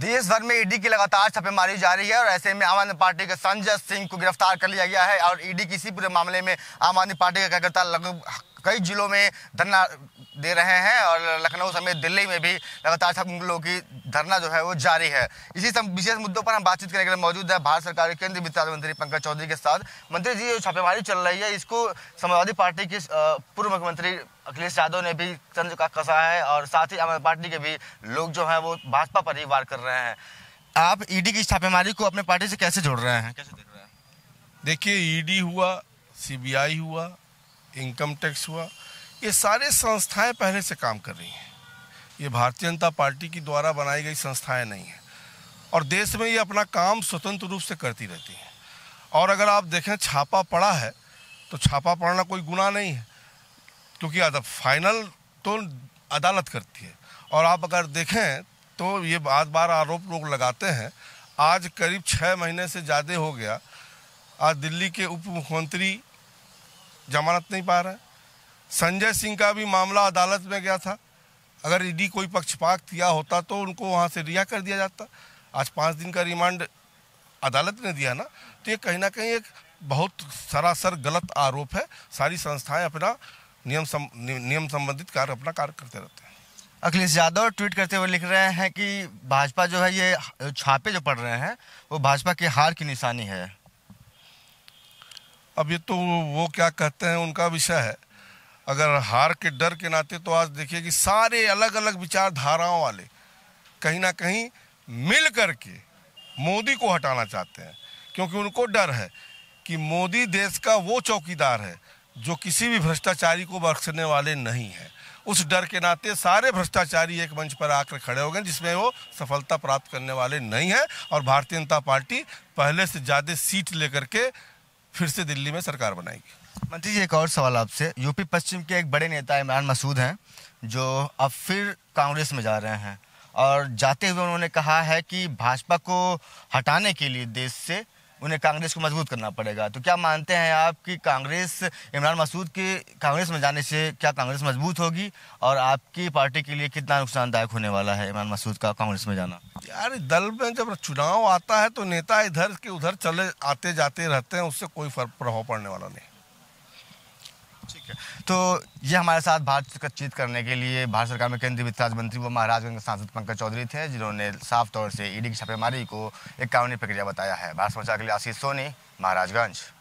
देश भर में ईडी e की लगातार छापेमारी जारी है और ऐसे में आम आदमी पार्टी के संजय सिंह को गिरफ्तार कर लिया गया है और ईडी e किसी पूरे मामले में आम आदमी पार्टी का कार्यकर्ता लगभग कई जिलों में धरना दे रहे हैं और लखनऊ समेत दिल्ली में भी लगातार सब लोगों की धरना जो है वो जारी है इसी सब विशेष मुद्दों पर हम बातचीत करने के लिए मौजूद है भारत सरकार के केंद्रीय वित्त राज्य मंत्री पंकज चौधरी के साथ मंत्री जी जो छापेमारी चल रही है इसको समाजवादी पार्टी के पूर्व मुख्यमंत्री अखिलेश यादव ने भी तंज का कसा है और साथ ही आम आदमी पार्टी के भी लोग जो है वो भाजपा पर ही वार कर रहे हैं आप ईडी की छापेमारी को अपने पार्टी से कैसे जोड़ रहे हैं कैसे देख रहे हैं देखिए ईडी हुआ सीबीआई हुआ इनकम टैक्स हुआ ये सारे संस्थाएं पहले से काम कर रही हैं ये भारतीय जनता पार्टी की द्वारा बनाई गई संस्थाएं नहीं हैं और देश में ये अपना काम स्वतंत्र रूप से करती रहती हैं और अगर आप देखें छापा पड़ा है तो छापा पड़ना कोई गुना नहीं है क्योंकि अदब फाइनल तो अदालत करती है और आप अगर देखें तो ये बार बार आरोप लोग लगाते हैं आज करीब छः महीने से ज़्यादा हो गया आज दिल्ली के उप मुख्यमंत्री जमानत नहीं पा रहे संजय सिंह का भी मामला अदालत में गया था अगर ईडी कोई पक्षपात किया होता तो उनको वहाँ से रिहा कर दिया जाता आज पाँच दिन का रिमांड अदालत ने दिया ना तो ये कहीं ना कहीं एक बहुत सरासर गलत आरोप है सारी संस्थाएं अपना नियम सम, नियम संबंधित कार्य अपना कार्य करते रहते हैं अखिलेश यादव ट्वीट करते हुए लिख रहे हैं कि भाजपा जो है ये छापे जो पड़ रहे हैं वो भाजपा की हार की निशानी है अब ये तो वो क्या कहते हैं उनका विषय है अगर हार के डर के नाते तो आज देखिए कि सारे अलग अलग विचारधाराओं वाले कहीं ना कहीं मिल करके मोदी को हटाना चाहते हैं क्योंकि उनको डर है कि मोदी देश का वो चौकीदार है जो किसी भी भ्रष्टाचारी को बख्शने वाले नहीं हैं उस डर के नाते सारे भ्रष्टाचारी एक मंच पर आकर खड़े हो गए जिसमें वो सफलता प्राप्त करने वाले नहीं हैं और भारतीय जनता पार्टी पहले से ज़्यादा सीट लेकर के फिर से दिल्ली में सरकार बनाएगी मंत्री जी एक और सवाल आपसे यूपी पश्चिम के एक बड़े नेता इमरान मसूद हैं जो अब फिर कांग्रेस में जा रहे हैं और जाते हुए उन्होंने कहा है कि भाजपा को हटाने के लिए देश से उन्हें कांग्रेस को मजबूत करना पड़ेगा तो क्या मानते हैं आप कि कांग्रेस इमरान मसूद के कांग्रेस में जाने से क्या कांग्रेस मजबूत होगी और आपकी पार्टी के लिए कितना नुकसानदायक होने वाला है इमरान मसूद का कांग्रेस में जाना यार दल में जब चुनाव आता है तो नेता इधर के उधर चले आते जाते रहते हैं उससे कोई फर्क प्रभाव पड़ने वाला नहीं तो ये हमारे साथ भारत बातचीत करने के लिए भारत सरकार में केंद्रीय वित्त राज्य मंत्री व महाराजगंज के सांसद पंकज चौधरी थे जिन्होंने साफ तौर से ईडी की छापेमारी को एक कानूनी प्रक्रिया बताया है भारत समाचार के लिए आशीष सोनी महाराजगंज